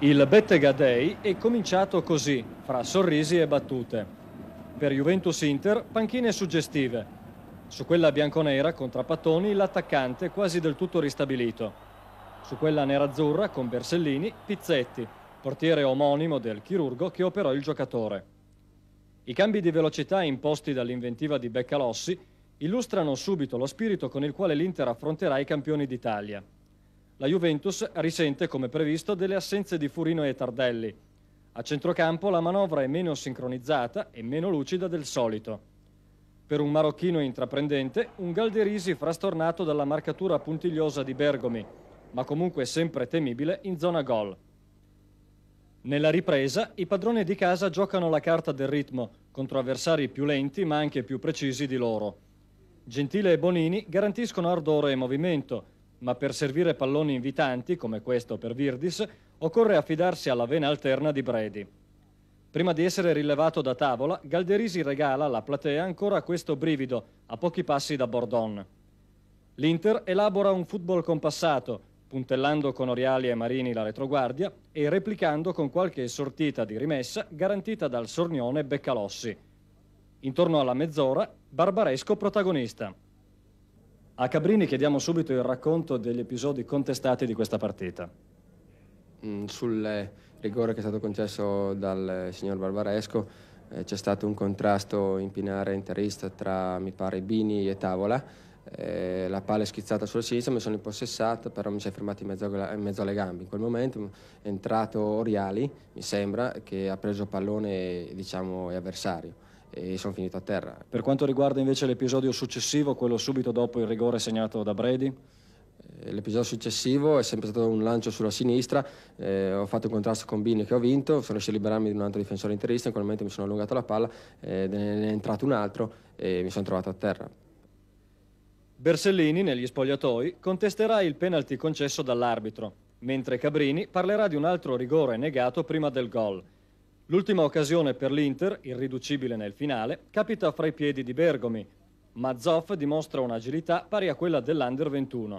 Il Bettega Day è cominciato così, fra sorrisi e battute. Per Juventus Inter, panchine suggestive. Su quella bianconera, con Trapattoni, l'attaccante quasi del tutto ristabilito. Su quella nerazzurra, con Bersellini, Pizzetti, portiere omonimo del chirurgo che operò il giocatore. I cambi di velocità imposti dall'inventiva di Beccalossi illustrano subito lo spirito con il quale l'Inter affronterà i campioni d'Italia la Juventus risente, come previsto, delle assenze di Furino e Tardelli. A centrocampo la manovra è meno sincronizzata e meno lucida del solito. Per un marocchino intraprendente, un Galderisi frastornato dalla marcatura puntigliosa di Bergomi, ma comunque sempre temibile in zona gol. Nella ripresa, i padroni di casa giocano la carta del ritmo contro avversari più lenti ma anche più precisi di loro. Gentile e Bonini garantiscono ardore e movimento, ma per servire palloni invitanti, come questo per Virdis, occorre affidarsi alla vena alterna di Brady. Prima di essere rilevato da tavola, Galderisi regala alla platea ancora questo brivido, a pochi passi da Bordon. L'Inter elabora un football compassato, puntellando con Oriali e Marini la retroguardia e replicando con qualche sortita di rimessa garantita dal sornione Beccalossi. Intorno alla mezz'ora, Barbaresco protagonista. A Cabrini chiediamo subito il racconto degli episodi contestati di questa partita. Mm, sul eh, rigore che è stato concesso dal eh, signor Barbaresco eh, c'è stato un contrasto in pinare interista tra, mi pare, Bini e Tavola. Eh, la palla è schizzata sulla sinistra, mi sono impossessato, però mi si è fermato in mezzo, in mezzo, alle gambe. In quel momento è entrato Oriali, mi sembra, che ha preso pallone diciamo, e avversario e sono finito a terra. Per quanto riguarda invece l'episodio successivo, quello subito dopo il rigore segnato da Brady, eh, L'episodio successivo è sempre stato un lancio sulla sinistra, eh, ho fatto un contrasto con Bini che ho vinto, sono riuscito a liberarmi di un altro difensore interista, in quel momento mi sono allungato la palla, eh, ne è entrato un altro e mi sono trovato a terra. Bersellini negli spogliatoi contesterà il penalty concesso dall'arbitro, mentre Cabrini parlerà di un altro rigore negato prima del gol L'ultima occasione per l'Inter, irriducibile nel finale, capita fra i piedi di Bergomi, ma Zoff dimostra un'agilità pari a quella dell'Under 21.